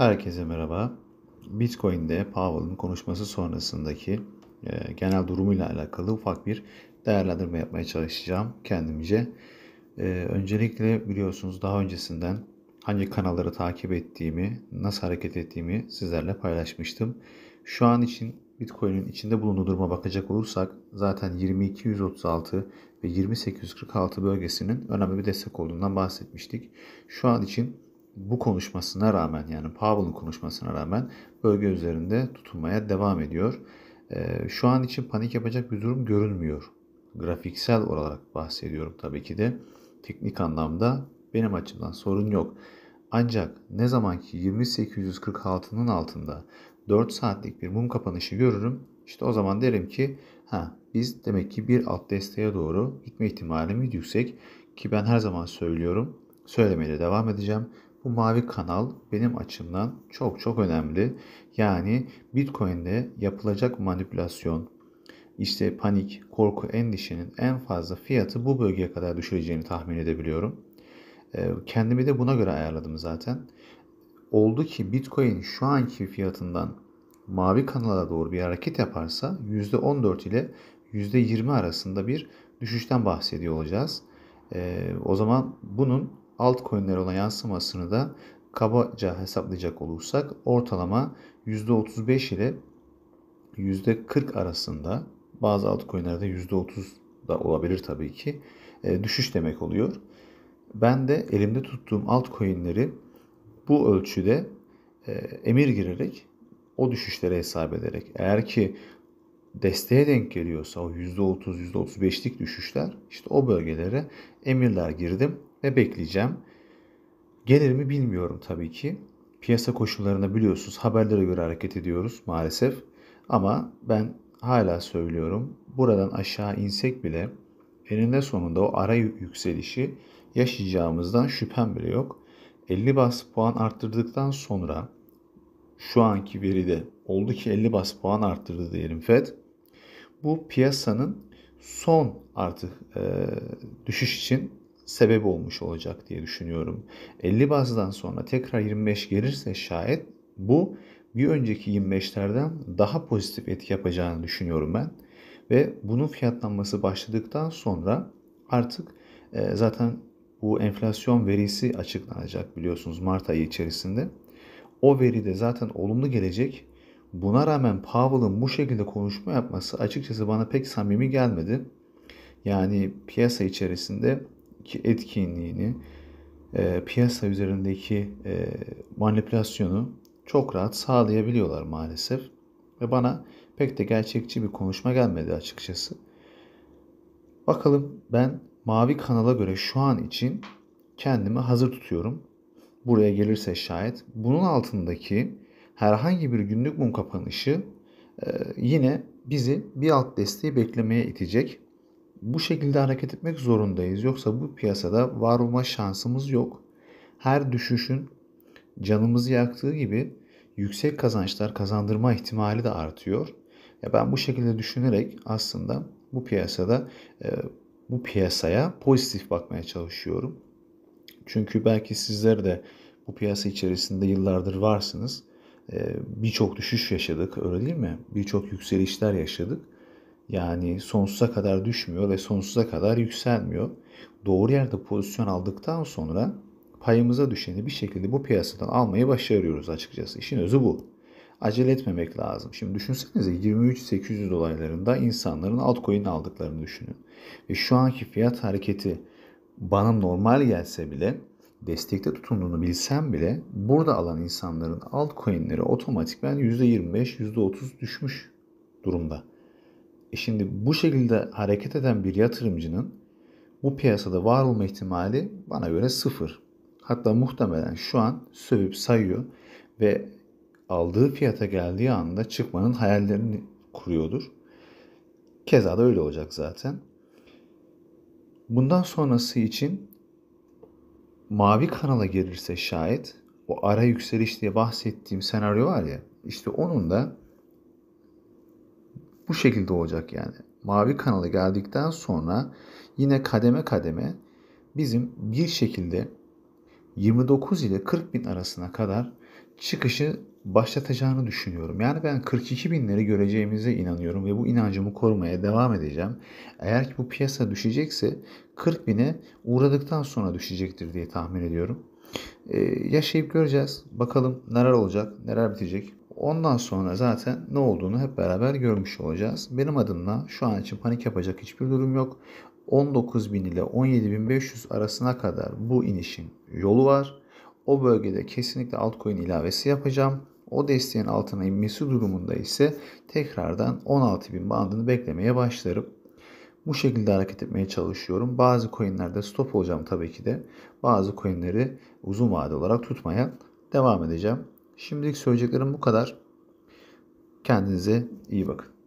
Herkese merhaba. Bitcoin'de Powell'ın konuşması sonrasındaki e, genel durumuyla alakalı ufak bir değerlendirme yapmaya çalışacağım kendimce. E, öncelikle biliyorsunuz daha öncesinden hangi kanalları takip ettiğimi, nasıl hareket ettiğimi sizlerle paylaşmıştım. Şu an için Bitcoin'in içinde bulunduğu duruma bakacak olursak zaten 2236 ve 2846 bölgesinin önemli bir destek olduğundan bahsetmiştik. Şu an için bu konuşmasına rağmen yani Powell'ın konuşmasına rağmen bölge üzerinde tutunmaya devam ediyor. Ee, şu an için panik yapacak bir durum görünmüyor. Grafiksel olarak bahsediyorum tabii ki de. Teknik anlamda benim açımdan sorun yok. Ancak ne zamanki 20846'nın altında 4 saatlik bir mum kapanışı görürüm. İşte o zaman derim ki ha biz demek ki bir alt desteğe doğru gitme ihtimalimiz yüksek ki ben her zaman söylüyorum. Söylemeye de devam edeceğim. Bu mavi kanal benim açımdan çok çok önemli. Yani Bitcoin'de yapılacak manipülasyon, işte panik, korku, endişenin en fazla fiyatı bu bölgeye kadar düşüreceğini tahmin edebiliyorum. Ee, kendimi de buna göre ayarladım zaten. Oldu ki Bitcoin şu anki fiyatından mavi kanala doğru bir hareket yaparsa %14 ile %20 arasında bir düşüşten bahsediyor olacağız. Ee, o zaman bunun altcoin'lere olan yansımasını da kabaca hesaplayacak olursak ortalama %35 ile %40 arasında bazı altcoin'lerde %30 da olabilir tabii ki e, düşüş demek oluyor. Ben de elimde tuttuğum altcoin'leri bu ölçüde e, emir girerek o düşüşlere hesap ederek eğer ki desteğe denk geliyorsa o %30 %35'lik düşüşler işte o bölgelere emirler girdim ne bekleyeceğim? Gelir mi bilmiyorum tabii ki. Piyasa koşullarında biliyorsunuz haberlere göre hareket ediyoruz maalesef. Ama ben hala söylüyorum. Buradan aşağı insek bile eninde sonunda o ara yükselişi yaşayacağımızdan şüphem bile yok. 50 bas puan arttırdıktan sonra şu anki veride oldu ki 50 bas puan arttırdı diyelim FED. Bu piyasanın son artık e, düşüş için sebep olmuş olacak diye düşünüyorum. 50 bazdan sonra tekrar 25 gelirse şayet bu bir önceki 25'lerden daha pozitif etki yapacağını düşünüyorum ben. Ve bunun fiyatlanması başladıktan sonra artık e, zaten bu enflasyon verisi açıklanacak biliyorsunuz Mart ayı içerisinde. O veri de zaten olumlu gelecek. Buna rağmen Powell'ın bu şekilde konuşma yapması açıkçası bana pek samimi gelmedi. Yani piyasa içerisinde etkinliğini, e, piyasa üzerindeki e, manipülasyonu çok rahat sağlayabiliyorlar maalesef. Ve bana pek de gerçekçi bir konuşma gelmedi açıkçası. Bakalım ben mavi kanala göre şu an için kendimi hazır tutuyorum. Buraya gelirse şayet. Bunun altındaki herhangi bir günlük mum kapanışı e, yine bizi bir alt desteği beklemeye itecek bu şekilde hareket etmek zorundayız. Yoksa bu piyasada var olma şansımız yok. Her düşüşün canımızı yaktığı gibi yüksek kazançlar kazandırma ihtimali de artıyor. Ya ben bu şekilde düşünerek aslında bu piyasada e, bu piyasaya pozitif bakmaya çalışıyorum. Çünkü belki sizler de bu piyasa içerisinde yıllardır varsınız. E, birçok düşüş yaşadık öyle değil mi? Birçok yükselişler yaşadık. Yani sonsuza kadar düşmüyor ve sonsuza kadar yükselmiyor. Doğru yerde pozisyon aldıktan sonra payımıza düşeni bir şekilde bu piyasadan almayı başarıyoruz açıkçası. İşin özü bu. Acele etmemek lazım. Şimdi düşünsenize 23.800 dolaylarında insanların altcoin aldıklarını düşünün. Ve şu anki fiyat hareketi bana normal gelse bile destekte tutunduğunu bilsem bile burada alan insanların altcoin'leri otomatikmen %25-%30 düşmüş durumda. E şimdi bu şekilde hareket eden bir yatırımcının bu piyasada var olma ihtimali bana göre sıfır. Hatta muhtemelen şu an sövüp sayıyor ve aldığı fiyata geldiği anda çıkmanın hayallerini kuruyordur. Keza da öyle olacak zaten. Bundan sonrası için mavi kanala girirse şayet o ara yükseliş diye bahsettiğim senaryo var ya işte onun da bu şekilde olacak yani. Mavi kanala geldikten sonra yine kademe kademe bizim bir şekilde 29 ile 40 bin arasına kadar çıkışı başlatacağını düşünüyorum. Yani ben 42 binleri göreceğimize inanıyorum ve bu inancımı korumaya devam edeceğim. Eğer ki bu piyasa düşecekse 40 bine uğradıktan sonra düşecektir diye tahmin ediyorum. Ee, yaşayıp göreceğiz. Bakalım neler olacak, neler bitecek. Ondan sonra zaten ne olduğunu hep beraber görmüş olacağız. Benim adımla şu an için panik yapacak hiçbir durum yok. 19.000 ile 17.500 arasına kadar bu inişin yolu var. O bölgede kesinlikle altcoin ilavesi yapacağım. O desteğin altına inmesi durumunda ise tekrardan 16.000 bandını beklemeye başlarım. Bu şekilde hareket etmeye çalışıyorum. Bazı coinlerde stop olacağım tabii ki de. Bazı coinleri uzun vade olarak tutmaya devam edeceğim. Şimdilik söyleyeceklerim bu kadar. Kendinize iyi bakın.